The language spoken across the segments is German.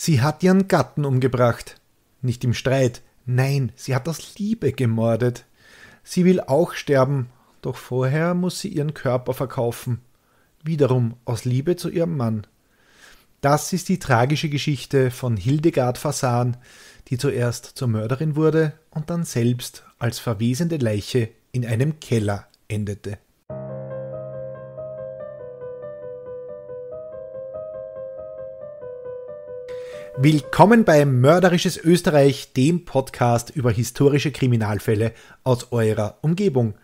Sie hat ihren Gatten umgebracht. Nicht im Streit, nein, sie hat aus Liebe gemordet. Sie will auch sterben, doch vorher muss sie ihren Körper verkaufen. Wiederum aus Liebe zu ihrem Mann. Das ist die tragische Geschichte von Hildegard Fasan, die zuerst zur Mörderin wurde und dann selbst als verwesende Leiche in einem Keller endete. Willkommen bei Mörderisches Österreich, dem Podcast über historische Kriminalfälle aus eurer Umgebung.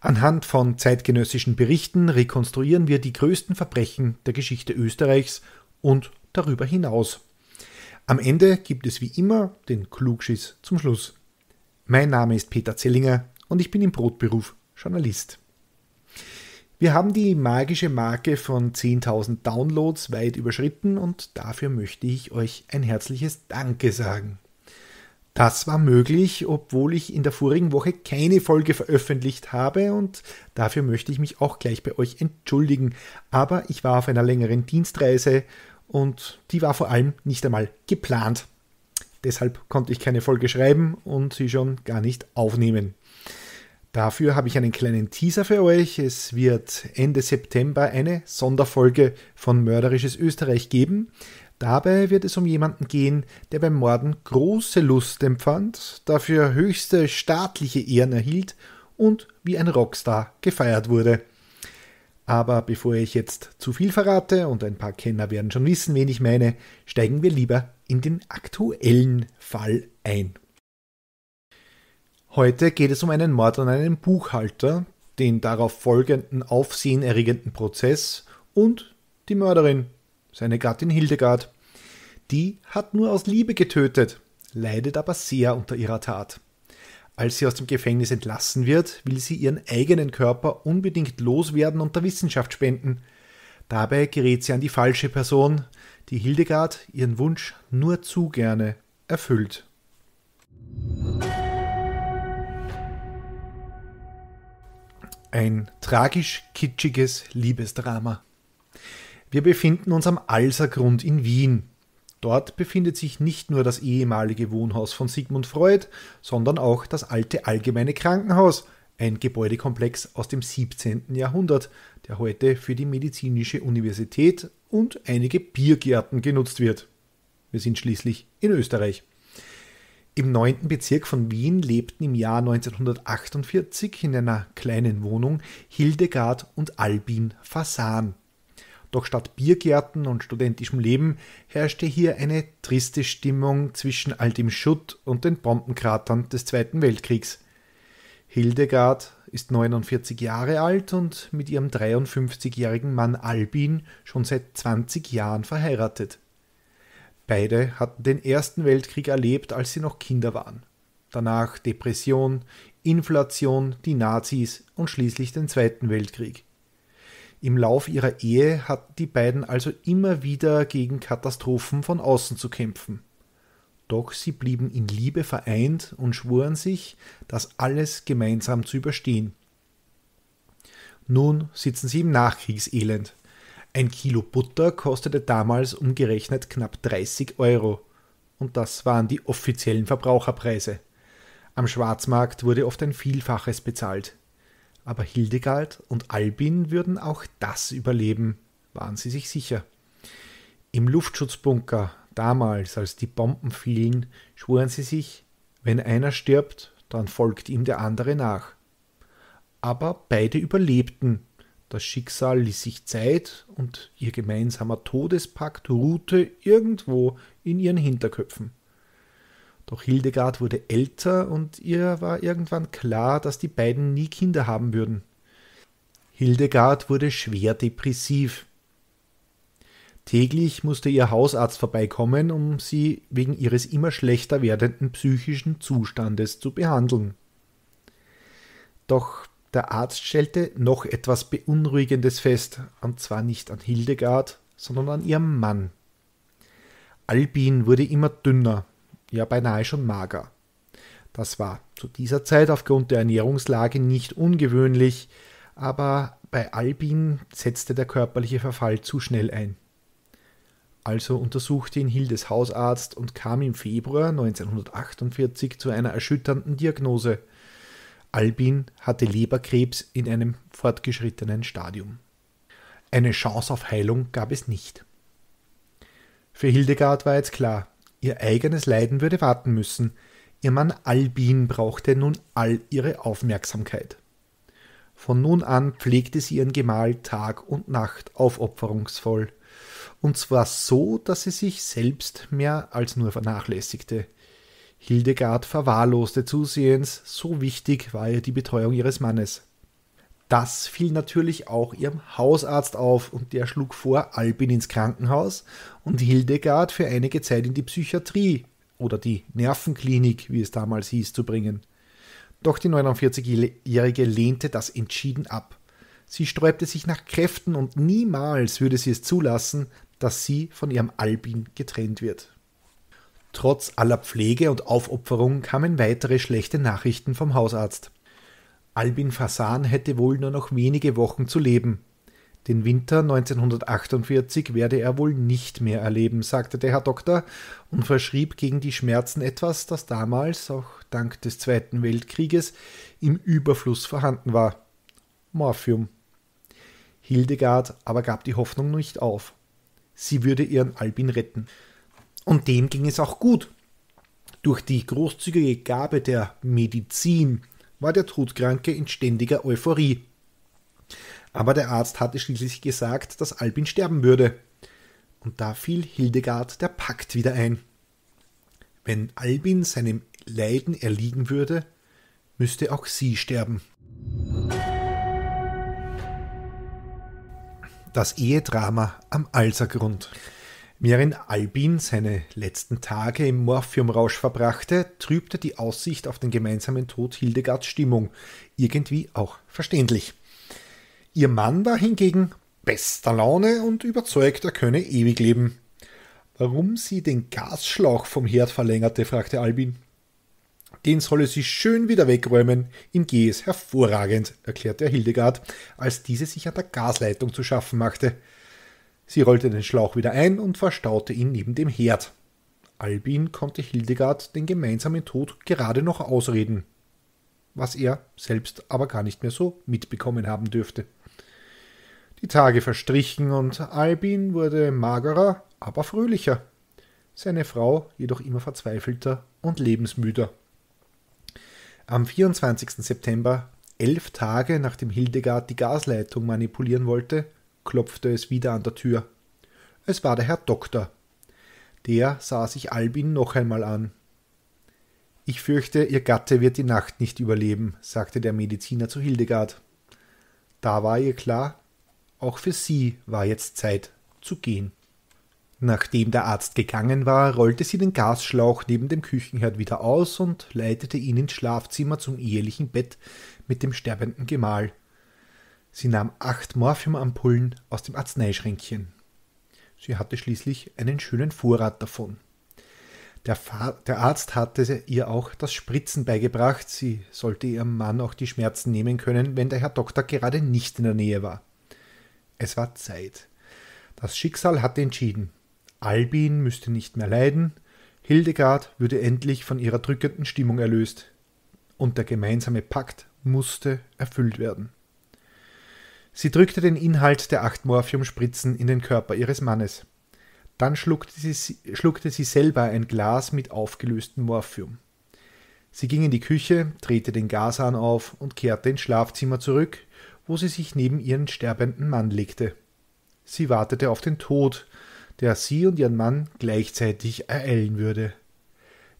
Anhand von zeitgenössischen Berichten rekonstruieren wir die größten Verbrechen der Geschichte Österreichs und darüber hinaus. Am Ende gibt es wie immer den Klugschiss zum Schluss. Mein Name ist Peter Zellinger und ich bin im Brotberuf Journalist. Wir haben die magische Marke von 10.000 Downloads weit überschritten und dafür möchte ich euch ein herzliches Danke sagen. Das war möglich, obwohl ich in der vorigen Woche keine Folge veröffentlicht habe und dafür möchte ich mich auch gleich bei euch entschuldigen. Aber ich war auf einer längeren Dienstreise und die war vor allem nicht einmal geplant. Deshalb konnte ich keine Folge schreiben und sie schon gar nicht aufnehmen. Dafür habe ich einen kleinen Teaser für euch. Es wird Ende September eine Sonderfolge von Mörderisches Österreich geben. Dabei wird es um jemanden gehen, der beim Morden große Lust empfand, dafür höchste staatliche Ehren erhielt und wie ein Rockstar gefeiert wurde. Aber bevor ich jetzt zu viel verrate und ein paar Kenner werden schon wissen, wen ich meine, steigen wir lieber in den aktuellen Fall ein. Heute geht es um einen Mord an einem Buchhalter, den darauf folgenden aufsehenerregenden Prozess und die Mörderin, seine Gattin Hildegard. Die hat nur aus Liebe getötet, leidet aber sehr unter ihrer Tat. Als sie aus dem Gefängnis entlassen wird, will sie ihren eigenen Körper unbedingt loswerden und der Wissenschaft spenden. Dabei gerät sie an die falsche Person, die Hildegard ihren Wunsch nur zu gerne erfüllt. Musik Ein tragisch kitschiges Liebesdrama. Wir befinden uns am Alsergrund in Wien. Dort befindet sich nicht nur das ehemalige Wohnhaus von Sigmund Freud, sondern auch das alte allgemeine Krankenhaus, ein Gebäudekomplex aus dem 17. Jahrhundert, der heute für die medizinische Universität und einige Biergärten genutzt wird. Wir sind schließlich in Österreich. Im 9. Bezirk von Wien lebten im Jahr 1948 in einer kleinen Wohnung Hildegard und Albin Fasan. Doch statt Biergärten und studentischem Leben herrschte hier eine triste Stimmung zwischen all dem Schutt und den Bombenkratern des Zweiten Weltkriegs. Hildegard ist 49 Jahre alt und mit ihrem 53-jährigen Mann Albin schon seit 20 Jahren verheiratet. Beide hatten den Ersten Weltkrieg erlebt, als sie noch Kinder waren. Danach Depression, Inflation, die Nazis und schließlich den Zweiten Weltkrieg. Im Lauf ihrer Ehe hatten die beiden also immer wieder gegen Katastrophen von außen zu kämpfen. Doch sie blieben in Liebe vereint und schworen sich, das alles gemeinsam zu überstehen. Nun sitzen sie im Nachkriegselend. Ein Kilo Butter kostete damals umgerechnet knapp 30 Euro. Und das waren die offiziellen Verbraucherpreise. Am Schwarzmarkt wurde oft ein Vielfaches bezahlt. Aber Hildegard und Albin würden auch das überleben, waren sie sich sicher. Im Luftschutzbunker, damals als die Bomben fielen, schworen sie sich, wenn einer stirbt, dann folgt ihm der andere nach. Aber beide überlebten das Schicksal ließ sich Zeit und ihr gemeinsamer Todespakt ruhte irgendwo in ihren Hinterköpfen. Doch Hildegard wurde älter und ihr war irgendwann klar, dass die beiden nie Kinder haben würden. Hildegard wurde schwer depressiv. Täglich musste ihr Hausarzt vorbeikommen, um sie wegen ihres immer schlechter werdenden psychischen Zustandes zu behandeln. Doch der Arzt stellte noch etwas Beunruhigendes fest, und zwar nicht an Hildegard, sondern an ihrem Mann. Albin wurde immer dünner, ja beinahe schon mager. Das war zu dieser Zeit aufgrund der Ernährungslage nicht ungewöhnlich, aber bei Albin setzte der körperliche Verfall zu schnell ein. Also untersuchte ihn Hildes Hausarzt und kam im Februar 1948 zu einer erschütternden Diagnose. Albin hatte Leberkrebs in einem fortgeschrittenen Stadium. Eine Chance auf Heilung gab es nicht. Für Hildegard war jetzt klar, ihr eigenes Leiden würde warten müssen, ihr Mann Albin brauchte nun all ihre Aufmerksamkeit. Von nun an pflegte sie ihren Gemahl Tag und Nacht aufopferungsvoll, und zwar so, dass sie sich selbst mehr als nur vernachlässigte – Hildegard verwahrloste zusehends, so wichtig war ihr die Betreuung ihres Mannes. Das fiel natürlich auch ihrem Hausarzt auf und der schlug vor, Albin ins Krankenhaus und Hildegard für einige Zeit in die Psychiatrie oder die Nervenklinik, wie es damals hieß, zu bringen. Doch die 49-Jährige lehnte das entschieden ab. Sie sträubte sich nach Kräften und niemals würde sie es zulassen, dass sie von ihrem Albin getrennt wird. Trotz aller Pflege und Aufopferung kamen weitere schlechte Nachrichten vom Hausarzt. Albin Fasan hätte wohl nur noch wenige Wochen zu leben. Den Winter 1948 werde er wohl nicht mehr erleben, sagte der Herr Doktor und verschrieb gegen die Schmerzen etwas, das damals, auch dank des Zweiten Weltkrieges, im Überfluss vorhanden war. Morphium. Hildegard aber gab die Hoffnung nicht auf. Sie würde ihren Albin retten. Und dem ging es auch gut. Durch die großzügige Gabe der Medizin war der Todkranke in ständiger Euphorie. Aber der Arzt hatte schließlich gesagt, dass Albin sterben würde. Und da fiel Hildegard der Pakt wieder ein. Wenn Albin seinem Leiden erliegen würde, müsste auch sie sterben. Das Ehedrama am Alsergrund. Während Albin seine letzten Tage im Morphiumrausch verbrachte, trübte die Aussicht auf den gemeinsamen Tod Hildegards Stimmung, irgendwie auch verständlich. Ihr Mann war hingegen bester Laune und überzeugt, er könne ewig leben. Warum sie den Gasschlauch vom Herd verlängerte, fragte Albin. Den solle sie schön wieder wegräumen, ihm gehe es hervorragend, erklärte Hildegard, als diese sich an der Gasleitung zu schaffen machte. Sie rollte den Schlauch wieder ein und verstaute ihn neben dem Herd. Albin konnte Hildegard den gemeinsamen Tod gerade noch ausreden, was er selbst aber gar nicht mehr so mitbekommen haben dürfte. Die Tage verstrichen und Albin wurde magerer, aber fröhlicher, seine Frau jedoch immer verzweifelter und lebensmüder. Am 24. September, elf Tage nachdem Hildegard die Gasleitung manipulieren wollte, klopfte es wieder an der Tür. Es war der Herr Doktor. Der sah sich Albin noch einmal an. Ich fürchte, Ihr Gatte wird die Nacht nicht überleben, sagte der Mediziner zu Hildegard. Da war ihr klar, auch für sie war jetzt Zeit zu gehen. Nachdem der Arzt gegangen war, rollte sie den Gasschlauch neben dem Küchenherd wieder aus und leitete ihn ins Schlafzimmer zum ehelichen Bett mit dem sterbenden Gemahl. Sie nahm acht Morphiumampullen aus dem Arzneischränkchen. Sie hatte schließlich einen schönen Vorrat davon. Der, der, Arzt hatte ihr auch das Spritzen beigebracht. Sie sollte ihrem Mann auch die Schmerzen nehmen können, wenn der Herr Doktor gerade nicht in der Nähe war. Es war Zeit. Das Schicksal hatte entschieden. Albin müsste nicht mehr leiden. Hildegard würde endlich von ihrer drückenden Stimmung erlöst. Und der gemeinsame Pakt musste erfüllt werden. Sie drückte den Inhalt der acht Morphiumspritzen in den Körper ihres Mannes. Dann schluckte sie, schluckte sie selber ein Glas mit aufgelöstem Morphium. Sie ging in die Küche, drehte den Gashahn auf und kehrte ins Schlafzimmer zurück, wo sie sich neben ihren sterbenden Mann legte. Sie wartete auf den Tod, der sie und ihren Mann gleichzeitig ereilen würde.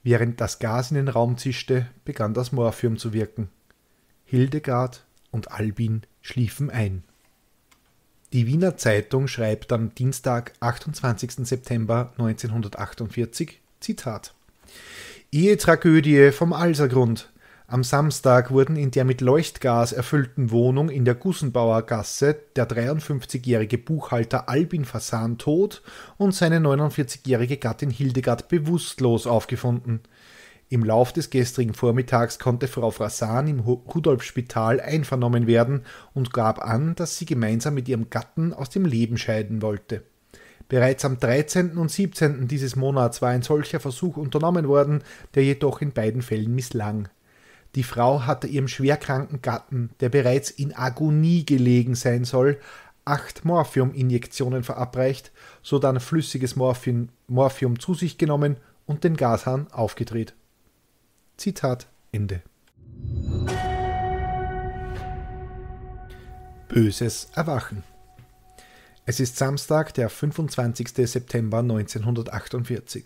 Während das Gas in den Raum zischte, begann das Morphium zu wirken. Hildegard und Albin schliefen ein. Die Wiener Zeitung schreibt am Dienstag, 28. September 1948, Zitat Ehetragödie vom Alsergrund. Am Samstag wurden in der mit Leuchtgas erfüllten Wohnung in der Gussenbauer Gasse der 53-jährige Buchhalter Albin Fasan tot und seine 49-jährige Gattin Hildegard bewusstlos aufgefunden. Im Lauf des gestrigen Vormittags konnte Frau Frasan im Rudolfspital einvernommen werden und gab an, dass sie gemeinsam mit ihrem Gatten aus dem Leben scheiden wollte. Bereits am 13. und 17. dieses Monats war ein solcher Versuch unternommen worden, der jedoch in beiden Fällen misslang. Die Frau hatte ihrem schwerkranken Gatten, der bereits in Agonie gelegen sein soll, acht Morphiuminjektionen verabreicht, sodann flüssiges Morphin, Morphium zu sich genommen und den Gashahn aufgedreht. Zitat Ende. Böses Erwachen. Es ist Samstag, der 25. September 1948.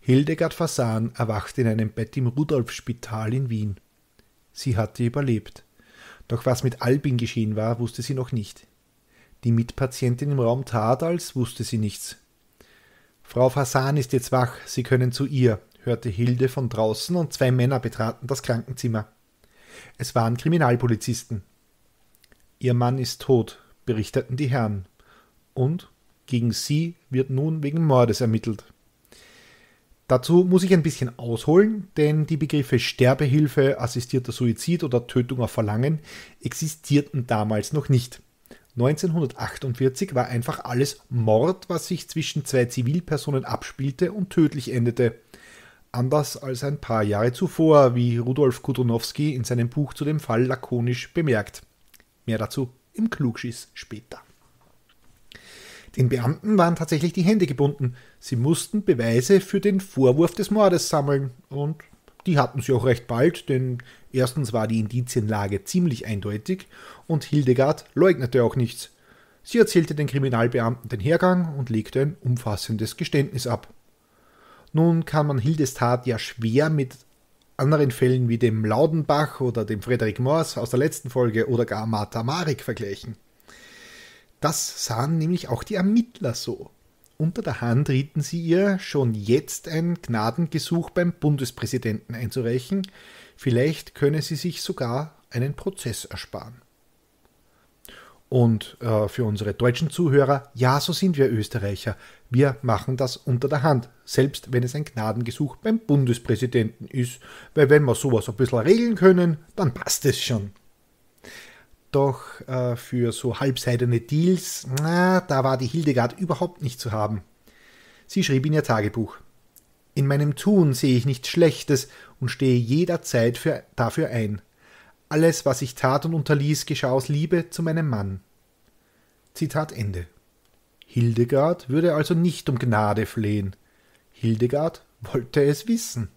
Hildegard Fasan erwacht in einem Bett im Rudolfspital in Wien. Sie hatte überlebt. Doch was mit Albin geschehen war, wusste sie noch nicht. Die Mitpatientin im Raum tat, als wusste sie nichts. Frau Fasan ist jetzt wach, Sie können zu ihr hörte Hilde von draußen und zwei Männer betraten das Krankenzimmer. Es waren Kriminalpolizisten. Ihr Mann ist tot, berichteten die Herren. Und gegen sie wird nun wegen Mordes ermittelt. Dazu muss ich ein bisschen ausholen, denn die Begriffe Sterbehilfe, assistierter Suizid oder Tötung auf Verlangen existierten damals noch nicht. 1948 war einfach alles Mord, was sich zwischen zwei Zivilpersonen abspielte und tödlich endete anders als ein paar Jahre zuvor, wie Rudolf Kudronowski in seinem Buch zu dem Fall lakonisch bemerkt. Mehr dazu im Klugschiss später. Den Beamten waren tatsächlich die Hände gebunden. Sie mussten Beweise für den Vorwurf des Mordes sammeln und die hatten sie auch recht bald, denn erstens war die Indizienlage ziemlich eindeutig und Hildegard leugnete auch nichts. Sie erzählte den Kriminalbeamten den Hergang und legte ein umfassendes Geständnis ab. Nun kann man Hildestat ja schwer mit anderen Fällen wie dem Laudenbach oder dem Frederik Mors aus der letzten Folge oder gar Martha Marek vergleichen. Das sahen nämlich auch die Ermittler so. Unter der Hand rieten sie ihr, schon jetzt ein Gnadengesuch beim Bundespräsidenten einzureichen, vielleicht könne sie sich sogar einen Prozess ersparen. Und äh, für unsere deutschen Zuhörer, ja, so sind wir Österreicher. Wir machen das unter der Hand, selbst wenn es ein Gnadengesuch beim Bundespräsidenten ist, weil wenn wir sowas ein bisschen regeln können, dann passt es schon. Doch äh, für so halbseidene Deals, na, da war die Hildegard überhaupt nicht zu haben. Sie schrieb in ihr Tagebuch. In meinem Tun sehe ich nichts Schlechtes und stehe jederzeit für, dafür ein. Alles, was ich tat und unterließ, geschah aus Liebe zu meinem Mann. Zitat Ende. Hildegard würde also nicht um Gnade flehen. Hildegard wollte es wissen.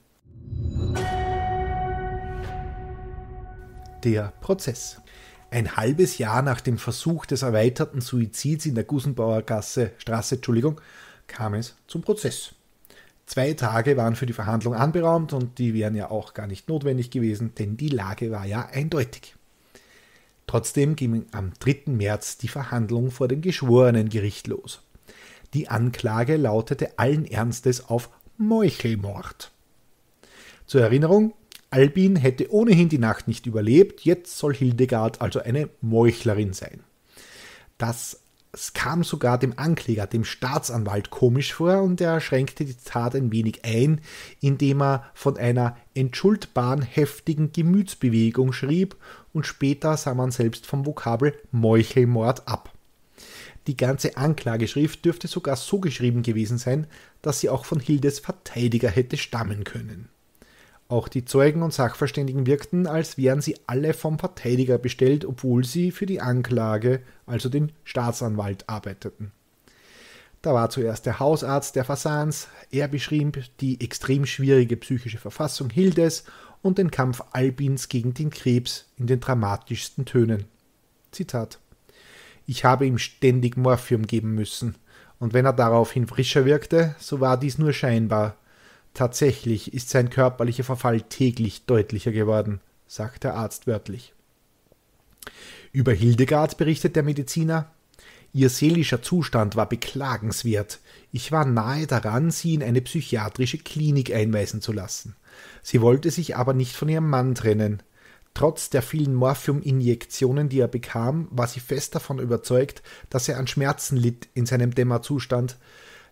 Der Prozess. Ein halbes Jahr nach dem Versuch des erweiterten Suizids in der Gusenbauer Gasse, Straße, Entschuldigung, kam es zum Prozess. Zwei Tage waren für die Verhandlung anberaumt und die wären ja auch gar nicht notwendig gewesen, denn die Lage war ja eindeutig. Trotzdem ging am 3. März die Verhandlung vor dem Geschworenengericht los. Die Anklage lautete allen Ernstes auf Meuchelmord. Zur Erinnerung, Albin hätte ohnehin die Nacht nicht überlebt, jetzt soll Hildegard also eine Meuchlerin sein. Das es kam sogar dem Ankläger, dem Staatsanwalt, komisch vor und er schränkte die Tat ein wenig ein, indem er von einer entschuldbaren heftigen Gemütsbewegung schrieb und später sah man selbst vom Vokabel Meuchelmord ab. Die ganze Anklageschrift dürfte sogar so geschrieben gewesen sein, dass sie auch von Hildes Verteidiger hätte stammen können auch die Zeugen und Sachverständigen wirkten, als wären sie alle vom Verteidiger bestellt, obwohl sie für die Anklage, also den Staatsanwalt, arbeiteten. Da war zuerst der Hausarzt der Fasans, er beschrieb die extrem schwierige psychische Verfassung Hildes und den Kampf Albins gegen den Krebs in den dramatischsten Tönen. Zitat Ich habe ihm ständig Morphium geben müssen, und wenn er daraufhin frischer wirkte, so war dies nur scheinbar, Tatsächlich ist sein körperlicher Verfall täglich deutlicher geworden, sagt der Arzt wörtlich. Über Hildegard berichtet der Mediziner, Ihr seelischer Zustand war beklagenswert. Ich war nahe daran, sie in eine psychiatrische Klinik einweisen zu lassen. Sie wollte sich aber nicht von ihrem Mann trennen. Trotz der vielen Morphiuminjektionen, die er bekam, war sie fest davon überzeugt, dass er an Schmerzen litt in seinem Dämmerzustand,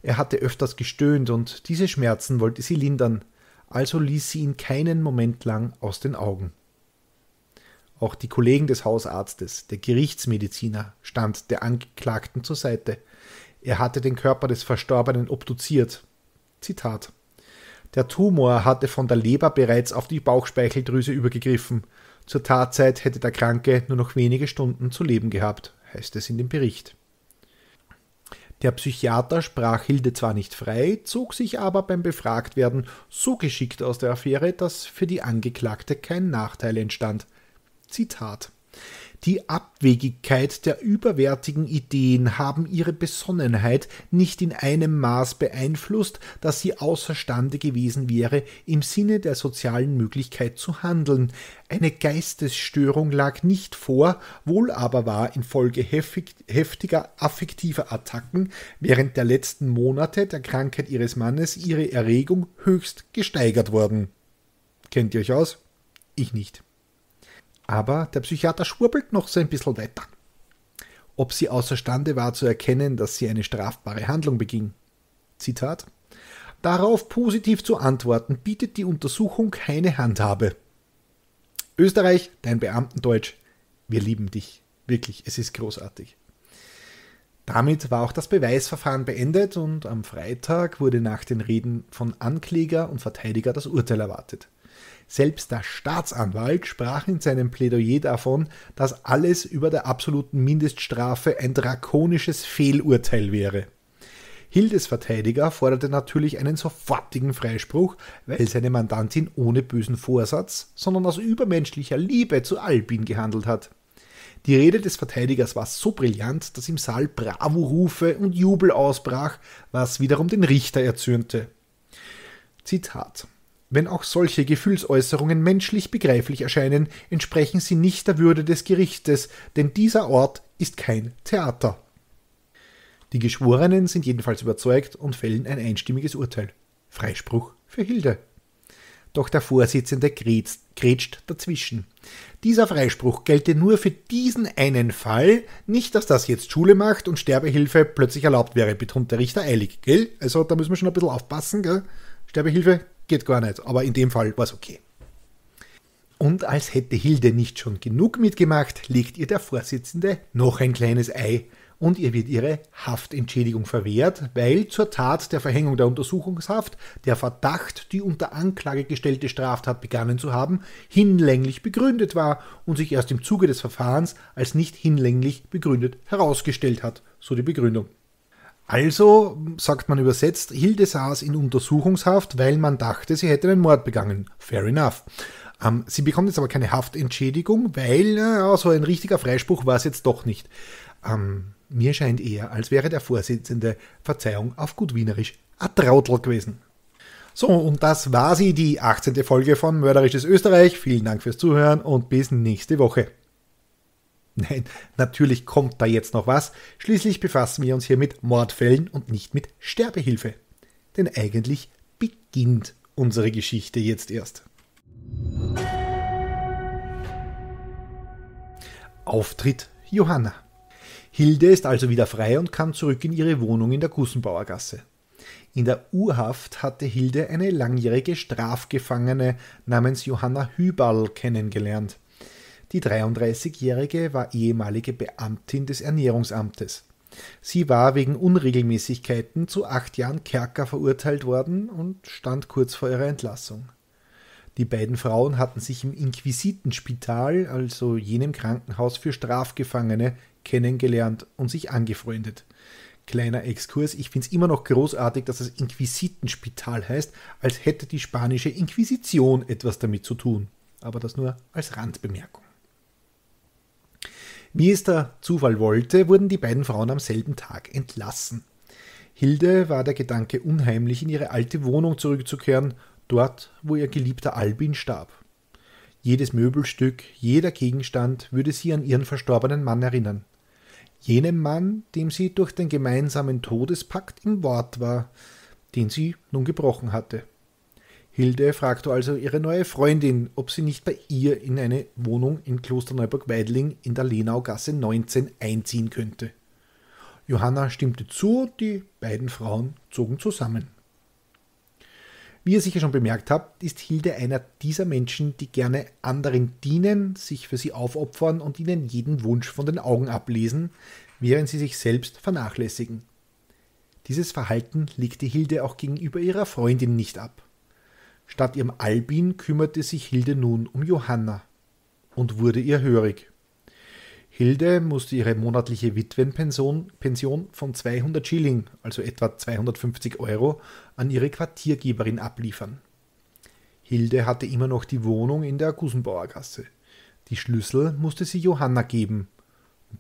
er hatte öfters gestöhnt und diese Schmerzen wollte sie lindern, also ließ sie ihn keinen Moment lang aus den Augen. Auch die Kollegen des Hausarztes, der Gerichtsmediziner, stand der Angeklagten zur Seite. Er hatte den Körper des Verstorbenen obduziert. Zitat Der Tumor hatte von der Leber bereits auf die Bauchspeicheldrüse übergegriffen. Zur Tatzeit hätte der Kranke nur noch wenige Stunden zu leben gehabt, heißt es in dem Bericht. Der Psychiater sprach Hilde zwar nicht frei, zog sich aber beim Befragtwerden so geschickt aus der Affäre, dass für die Angeklagte kein Nachteil entstand. Zitat die Abwegigkeit der überwärtigen Ideen haben ihre Besonnenheit nicht in einem Maß beeinflusst, dass sie außerstande gewesen wäre, im Sinne der sozialen Möglichkeit zu handeln. Eine Geistesstörung lag nicht vor, wohl aber war infolge heftiger affektiver Attacken während der letzten Monate der Krankheit ihres Mannes ihre Erregung höchst gesteigert worden. Kennt ihr euch aus? Ich nicht. Aber der Psychiater schwurbelt noch so ein bisschen weiter. Ob sie außerstande war zu erkennen, dass sie eine strafbare Handlung beging. Zitat. Darauf positiv zu antworten, bietet die Untersuchung keine Handhabe. Österreich, dein Beamtendeutsch, wir lieben dich. Wirklich, es ist großartig. Damit war auch das Beweisverfahren beendet und am Freitag wurde nach den Reden von Ankläger und Verteidiger das Urteil erwartet. Selbst der Staatsanwalt sprach in seinem Plädoyer davon, dass alles über der absoluten Mindeststrafe ein drakonisches Fehlurteil wäre. Hildes Verteidiger forderte natürlich einen sofortigen Freispruch, weil seine Mandantin ohne bösen Vorsatz, sondern aus übermenschlicher Liebe zu Albin gehandelt hat. Die Rede des Verteidigers war so brillant, dass im Saal Bravo-Rufe und Jubel ausbrach, was wiederum den Richter erzürnte. Zitat wenn auch solche Gefühlsäußerungen menschlich begreiflich erscheinen, entsprechen sie nicht der Würde des Gerichtes, denn dieser Ort ist kein Theater. Die Geschworenen sind jedenfalls überzeugt und fällen ein einstimmiges Urteil. Freispruch für Hilde. Doch der Vorsitzende grätscht, dazwischen. Dieser Freispruch gelte nur für diesen einen Fall, nicht, dass das jetzt Schule macht und Sterbehilfe plötzlich erlaubt wäre, betont der Richter eilig, gell? Also da müssen wir schon ein bisschen aufpassen, gell? Sterbehilfe geht gar nicht, aber in dem Fall war es okay. Und als hätte Hilde nicht schon genug mitgemacht, legt ihr der Vorsitzende noch ein kleines Ei und ihr wird ihre Haftentschädigung verwehrt, weil zur Tat der Verhängung der Untersuchungshaft der Verdacht, die unter Anklage gestellte Straftat begangen zu haben, hinlänglich begründet war und sich erst im Zuge des Verfahrens als nicht hinlänglich begründet herausgestellt hat, so die Begründung. Also, sagt man übersetzt, Hilde saß in Untersuchungshaft, weil man dachte, sie hätte einen Mord begangen. Fair enough. Ähm, sie bekommt jetzt aber keine Haftentschädigung, weil äh, so ein richtiger Freispruch war es jetzt doch nicht. Ähm, mir scheint eher, als wäre der Vorsitzende, Verzeihung auf gut Wienerisch, a Trautl gewesen. So, und das war sie, die 18. Folge von Mörderisches Österreich. Vielen Dank fürs Zuhören und bis nächste Woche. Nein, natürlich kommt da jetzt noch was. Schließlich befassen wir uns hier mit Mordfällen und nicht mit Sterbehilfe. Denn eigentlich beginnt unsere Geschichte jetzt erst. Auftritt Johanna. Hilde ist also wieder frei und kam zurück in ihre Wohnung in der Gussenbauergasse. In der Urhaft hatte Hilde eine langjährige Strafgefangene namens Johanna Hübal kennengelernt. Die 33-Jährige war ehemalige Beamtin des Ernährungsamtes. Sie war wegen Unregelmäßigkeiten zu acht Jahren Kerker verurteilt worden und stand kurz vor ihrer Entlassung. Die beiden Frauen hatten sich im Inquisitenspital, also jenem Krankenhaus für Strafgefangene, kennengelernt und sich angefreundet. Kleiner Exkurs, ich finde es immer noch großartig, dass es das Inquisitenspital heißt, als hätte die spanische Inquisition etwas damit zu tun. Aber das nur als Randbemerkung. Wie es der Zufall wollte, wurden die beiden Frauen am selben Tag entlassen. Hilde war der Gedanke unheimlich, in ihre alte Wohnung zurückzukehren, dort, wo ihr geliebter Albin starb. Jedes Möbelstück, jeder Gegenstand würde sie an ihren verstorbenen Mann erinnern. Jenem Mann, dem sie durch den gemeinsamen Todespakt im Wort war, den sie nun gebrochen hatte. Hilde fragte also ihre neue Freundin, ob sie nicht bei ihr in eine Wohnung in Klosterneuburg-Weidling in der Lenaugasse 19 einziehen könnte. Johanna stimmte zu, die beiden Frauen zogen zusammen. Wie ihr sicher schon bemerkt habt, ist Hilde einer dieser Menschen, die gerne anderen dienen, sich für sie aufopfern und ihnen jeden Wunsch von den Augen ablesen, während sie sich selbst vernachlässigen. Dieses Verhalten legte Hilde auch gegenüber ihrer Freundin nicht ab. Statt ihrem Albin kümmerte sich Hilde nun um Johanna und wurde ihr hörig. Hilde musste ihre monatliche Witwenpension Pension von 200 Schilling, also etwa 250 Euro, an ihre Quartiergeberin abliefern. Hilde hatte immer noch die Wohnung in der Gusenbauergasse. Die Schlüssel musste sie Johanna geben.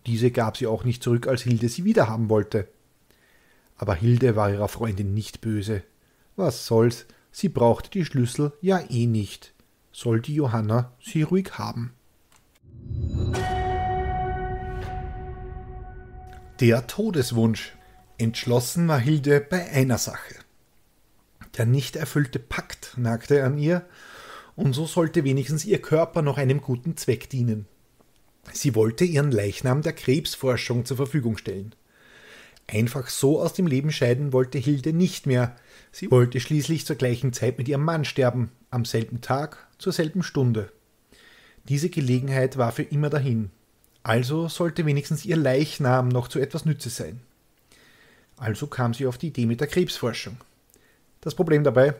diese gab sie auch nicht zurück, als Hilde sie wiederhaben wollte. Aber Hilde war ihrer Freundin nicht böse. Was soll's, sie brauchte die Schlüssel ja eh nicht, sollte Johanna sie ruhig haben. Der Todeswunsch. Entschlossen war Hilde bei einer Sache. Der nicht erfüllte Pakt nagte an ihr, und so sollte wenigstens ihr Körper noch einem guten Zweck dienen. Sie wollte ihren Leichnam der Krebsforschung zur Verfügung stellen. Einfach so aus dem Leben scheiden wollte Hilde nicht mehr. Sie wollte schließlich zur gleichen Zeit mit ihrem Mann sterben, am selben Tag, zur selben Stunde. Diese Gelegenheit war für immer dahin. Also sollte wenigstens ihr Leichnam noch zu etwas Nütze sein. Also kam sie auf die Idee mit der Krebsforschung. Das Problem dabei,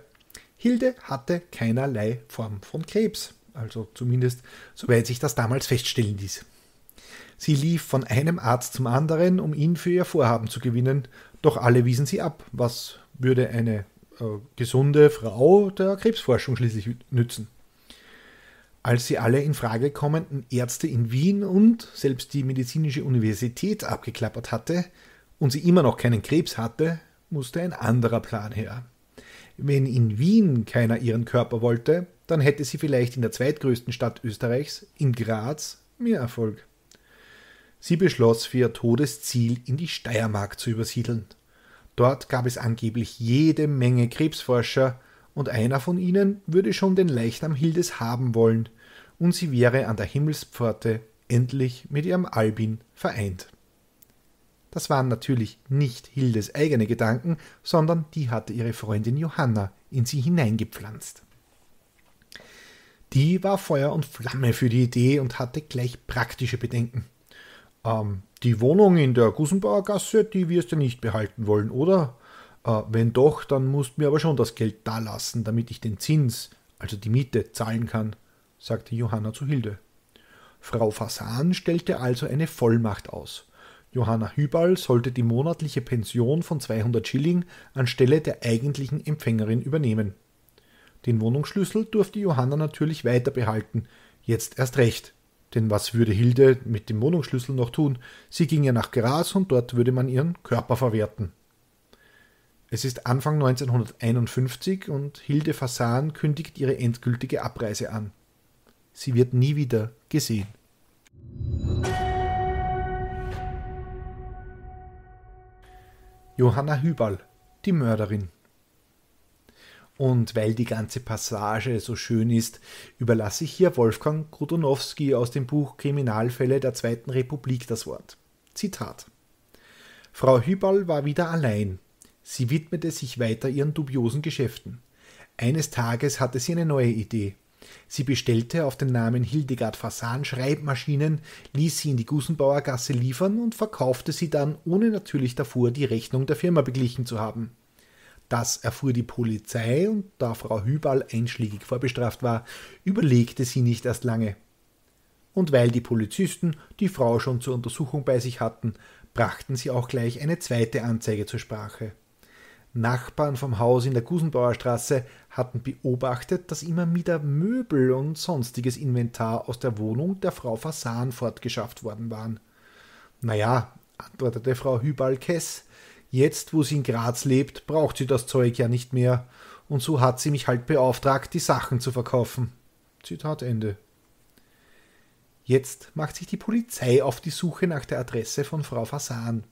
Hilde hatte keinerlei Form von Krebs, also zumindest soweit sich das damals feststellen ließ. Sie lief von einem Arzt zum anderen, um ihn für ihr Vorhaben zu gewinnen, doch alle wiesen sie ab. Was würde eine äh, gesunde Frau der Krebsforschung schließlich nützen? Als sie alle in Frage kommenden Ärzte in Wien und selbst die medizinische Universität abgeklappert hatte und sie immer noch keinen Krebs hatte, musste ein anderer Plan her. Wenn in Wien keiner ihren Körper wollte, dann hätte sie vielleicht in der zweitgrößten Stadt Österreichs, in Graz, mehr Erfolg. Sie beschloss, für ihr Todesziel in die Steiermark zu übersiedeln. Dort gab es angeblich jede Menge Krebsforscher, und einer von ihnen würde schon den Leichnam Hildes haben wollen, und sie wäre an der Himmelspforte endlich mit ihrem Albin vereint. Das waren natürlich nicht Hildes eigene Gedanken, sondern die hatte ihre Freundin Johanna in sie hineingepflanzt. Die war Feuer und Flamme für die Idee und hatte gleich praktische Bedenken. Ähm, die Wohnung in der Gusenbauer die wirst du nicht behalten wollen, oder? Äh, wenn doch, dann musst du mir aber schon das Geld da lassen, damit ich den Zins, also die Miete, zahlen kann, sagte Johanna zu Hilde. Frau Fasan stellte also eine Vollmacht aus. Johanna Hübal sollte die monatliche Pension von 200 Schilling anstelle der eigentlichen Empfängerin übernehmen. Den Wohnungsschlüssel durfte Johanna natürlich weiter behalten, jetzt erst recht. Denn was würde Hilde mit dem Wohnungsschlüssel noch tun? Sie ginge nach Gras und dort würde man ihren Körper verwerten. Es ist Anfang 1951 und Hilde Fasan kündigt ihre endgültige Abreise an. Sie wird nie wieder gesehen. Johanna Hübal, die Mörderin. Und weil die ganze Passage so schön ist, überlasse ich hier Wolfgang Grudonowski aus dem Buch Kriminalfälle der Zweiten Republik das Wort. Zitat. Frau Hübal war wieder allein. Sie widmete sich weiter ihren dubiosen Geschäften. Eines Tages hatte sie eine neue Idee. Sie bestellte auf den Namen Hildegard Fasan Schreibmaschinen, ließ sie in die Gusenbauergasse liefern und verkaufte sie dann, ohne natürlich davor die Rechnung der Firma beglichen zu haben. Das erfuhr die Polizei und da Frau Hübal einschlägig vorbestraft war, überlegte sie nicht erst lange. Und weil die Polizisten die Frau schon zur Untersuchung bei sich hatten, brachten sie auch gleich eine zweite Anzeige zur Sprache. Nachbarn vom Haus in der Gusenbauer Straße hatten beobachtet, dass immer wieder Möbel und sonstiges Inventar aus der Wohnung der Frau Fasan fortgeschafft worden waren. Na ja, antwortete Frau Hübal Kess, Jetzt, wo sie in Graz lebt, braucht sie das Zeug ja nicht mehr, und so hat sie mich halt beauftragt, die Sachen zu verkaufen. Zitat Ende. Jetzt macht sich die Polizei auf die Suche nach der Adresse von Frau Fasan.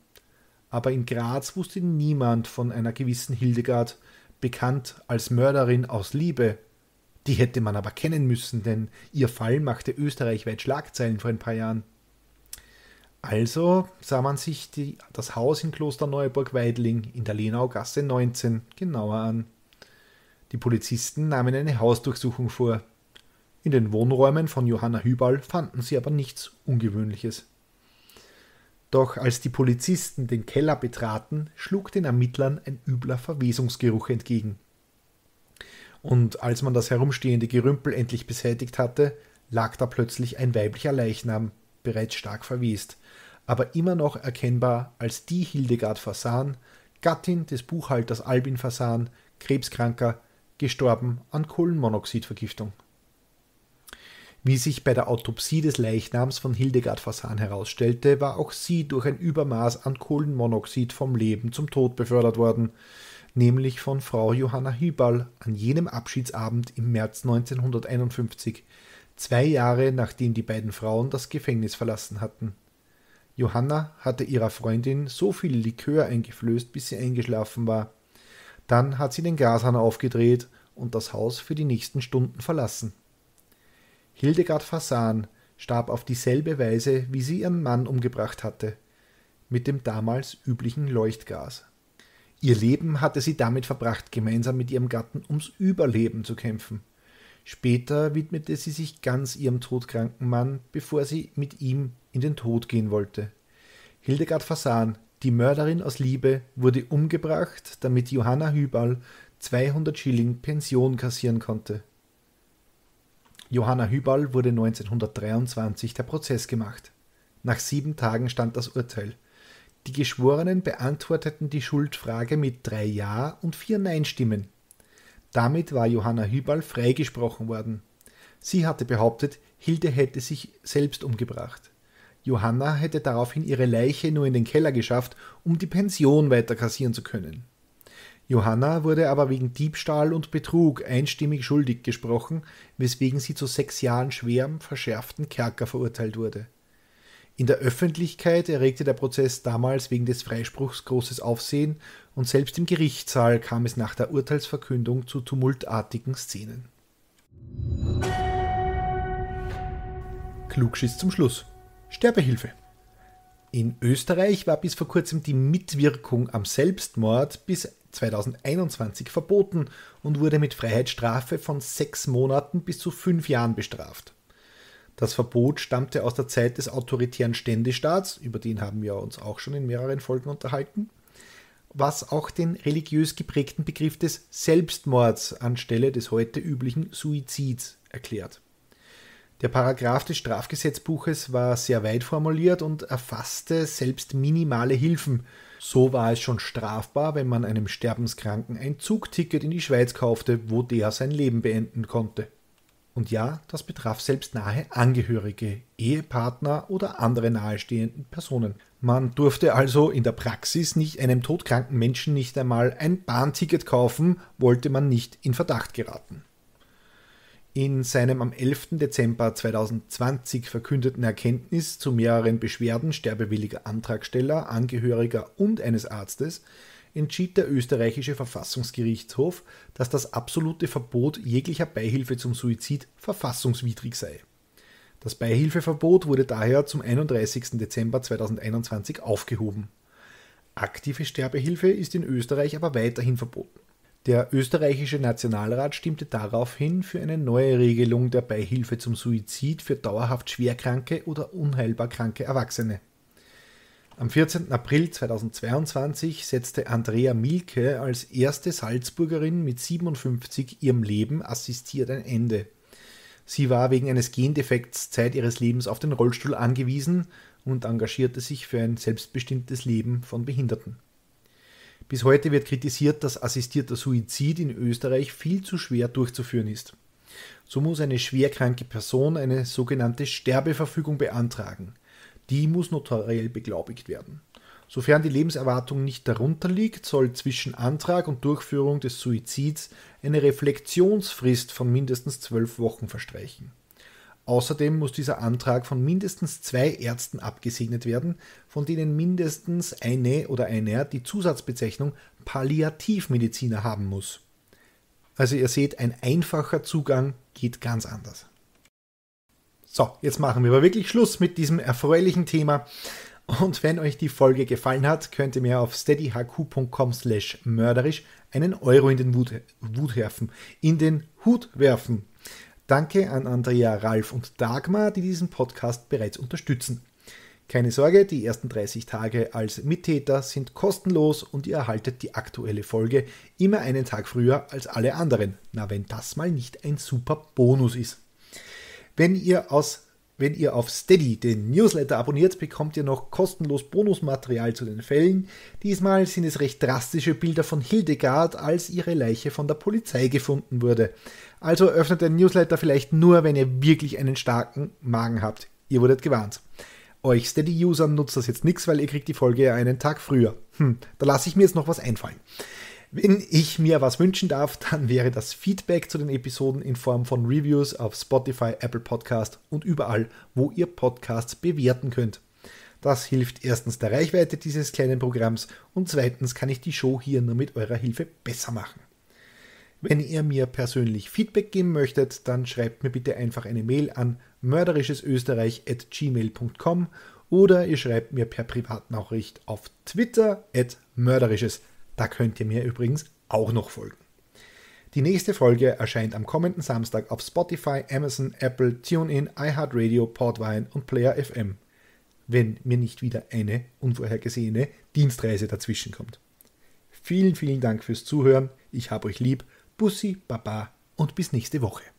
Aber in Graz wusste niemand von einer gewissen Hildegard, bekannt als Mörderin aus Liebe. Die hätte man aber kennen müssen, denn ihr Fall machte österreichweit Schlagzeilen vor ein paar Jahren. Also sah man sich die, das Haus in Kloster Neuburg Weidling in der Lenaugasse 19 genauer an. Die Polizisten nahmen eine Hausdurchsuchung vor. In den Wohnräumen von Johanna Hübal fanden sie aber nichts Ungewöhnliches. Doch als die Polizisten den Keller betraten, schlug den Ermittlern ein übler Verwesungsgeruch entgegen. Und als man das herumstehende Gerümpel endlich beseitigt hatte, lag da plötzlich ein weiblicher Leichnam, bereits stark verwest, aber immer noch erkennbar als die Hildegard Fasan, Gattin des Buchhalters Albin Fasan, Krebskranker, gestorben an Kohlenmonoxidvergiftung. Wie sich bei der Autopsie des Leichnams von Hildegard Fasan herausstellte, war auch sie durch ein Übermaß an Kohlenmonoxid vom Leben zum Tod befördert worden, nämlich von Frau Johanna Hübal an jenem Abschiedsabend im März 1951, zwei Jahre nachdem die beiden Frauen das Gefängnis verlassen hatten. Johanna hatte ihrer Freundin so viel Likör eingeflößt, bis sie eingeschlafen war. Dann hat sie den Gashahn aufgedreht und das Haus für die nächsten Stunden verlassen. Hildegard Fasan starb auf dieselbe Weise, wie sie ihren Mann umgebracht hatte, mit dem damals üblichen Leuchtgas. Ihr Leben hatte sie damit verbracht, gemeinsam mit ihrem Gatten ums Überleben zu kämpfen. Später widmete sie sich ganz ihrem todkranken Mann, bevor sie mit ihm in den Tod gehen wollte. Hildegard Fasan, die Mörderin aus Liebe, wurde umgebracht, damit Johanna Hübal 200 Schilling Pension kassieren konnte. Johanna Hübal wurde 1923 der Prozess gemacht. Nach sieben Tagen stand das Urteil. Die Geschworenen beantworteten die Schuldfrage mit drei Ja- und vier Nein-Stimmen. Damit war Johanna Hübal freigesprochen worden. Sie hatte behauptet, Hilde hätte sich selbst umgebracht. Johanna hätte daraufhin ihre Leiche nur in den Keller geschafft, um die Pension weiter kassieren zu können. Johanna wurde aber wegen Diebstahl und Betrug einstimmig schuldig gesprochen, weswegen sie zu sechs Jahren schwerem verschärften Kerker verurteilt wurde. In der Öffentlichkeit erregte der Prozess damals wegen des Freispruchs großes Aufsehen und selbst im Gerichtssaal kam es nach der Urteilsverkündung zu tumultartigen Szenen. Klugschiss zum Schluss. Sterbehilfe. In Österreich war bis vor kurzem die Mitwirkung am Selbstmord bis 2021 verboten und wurde mit Freiheitsstrafe von sechs Monaten bis zu fünf Jahren bestraft. Das Verbot stammte aus der Zeit des autoritären Ständestaats, über den haben wir uns auch schon in mehreren Folgen unterhalten, was auch den religiös geprägten Begriff des Selbstmords anstelle des heute üblichen Suizids erklärt. Der Paragraph des Strafgesetzbuches war sehr weit formuliert und erfasste selbst minimale Hilfen. So war es schon strafbar, wenn man einem Sterbenskranken ein Zugticket in die Schweiz kaufte, wo der sein Leben beenden konnte. Und ja, das betraf selbst nahe Angehörige, Ehepartner oder andere nahestehenden Personen. Man durfte also in der Praxis nicht einem todkranken Menschen nicht einmal ein Bahnticket kaufen, wollte man nicht in Verdacht geraten. In seinem am 11. Dezember 2020 verkündeten Erkenntnis zu mehreren Beschwerden sterbewilliger Antragsteller, Angehöriger und eines Arztes entschied der österreichische Verfassungsgerichtshof, dass das absolute Verbot jeglicher Beihilfe zum Suizid verfassungswidrig sei. Das Beihilfeverbot wurde daher zum 31. Dezember 2021 aufgehoben. Aktive Sterbehilfe ist in Österreich aber weiterhin verboten. Der österreichische Nationalrat stimmte daraufhin für eine neue Regelung der Beihilfe zum Suizid für dauerhaft schwerkranke oder unheilbar kranke Erwachsene. Am 14. April 2022 setzte Andrea Milke als erste Salzburgerin mit 57 ihrem Leben assistiert ein Ende. Sie war wegen eines Gendefekts Zeit ihres Lebens auf den Rollstuhl angewiesen und engagierte sich für ein selbstbestimmtes Leben von Behinderten. Bis heute wird kritisiert, dass assistierter Suizid in Österreich viel zu schwer durchzuführen ist. So muss eine schwerkranke Person eine sogenannte Sterbeverfügung beantragen. Die muss notariell beglaubigt werden. Sofern die Lebenserwartung nicht darunter liegt, soll zwischen Antrag und Durchführung des Suizids eine Reflexionsfrist von mindestens zwölf Wochen verstreichen. Außerdem muss dieser Antrag von mindestens zwei Ärzten abgesegnet werden, von denen mindestens eine oder einer die Zusatzbezeichnung Palliativmediziner haben muss. Also ihr seht, ein einfacher Zugang geht ganz anders. So, jetzt machen wir aber wirklich Schluss mit diesem erfreulichen Thema. Und wenn euch die Folge gefallen hat, könnt ihr mir auf steadyhq.com slash mörderisch einen Euro in den Wut, Wut werfen. In den Hut werfen. Danke an Andrea, Ralf und Dagmar, die diesen Podcast bereits unterstützen. Keine Sorge, die ersten 30 Tage als Mittäter sind kostenlos und ihr erhaltet die aktuelle Folge immer einen Tag früher als alle anderen. Na, wenn das mal nicht ein super Bonus ist. Wenn ihr aus wenn ihr auf Steady den Newsletter abonniert, bekommt ihr noch kostenlos Bonusmaterial zu den Fällen. Diesmal sind es recht drastische Bilder von Hildegard, als ihre Leiche von der Polizei gefunden wurde. Also öffnet den Newsletter vielleicht nur, wenn ihr wirklich einen starken Magen habt. Ihr wurdet gewarnt. Euch Steady-Usern nutzt das jetzt nichts, weil ihr kriegt die Folge ja einen Tag früher. Hm, da lasse ich mir jetzt noch was einfallen. Wenn ich mir was wünschen darf, dann wäre das Feedback zu den Episoden in Form von Reviews auf Spotify, Apple Podcast und überall, wo ihr Podcasts bewerten könnt. Das hilft erstens der Reichweite dieses kleinen Programms und zweitens kann ich die Show hier nur mit eurer Hilfe besser machen. Wenn ihr mir persönlich Feedback geben möchtet, dann schreibt mir bitte einfach eine Mail an mörderischesösterreich.gmail.com oder ihr schreibt mir per Privatnachricht auf Twitter at mörderisches.österreich da könnt ihr mir übrigens auch noch folgen. Die nächste Folge erscheint am kommenden Samstag auf Spotify, Amazon, Apple, TuneIn, iHeartRadio, Portwein und Player FM, wenn mir nicht wieder eine unvorhergesehene Dienstreise dazwischenkommt. Vielen, vielen Dank fürs Zuhören. Ich habe euch lieb. Bussi, Baba und bis nächste Woche.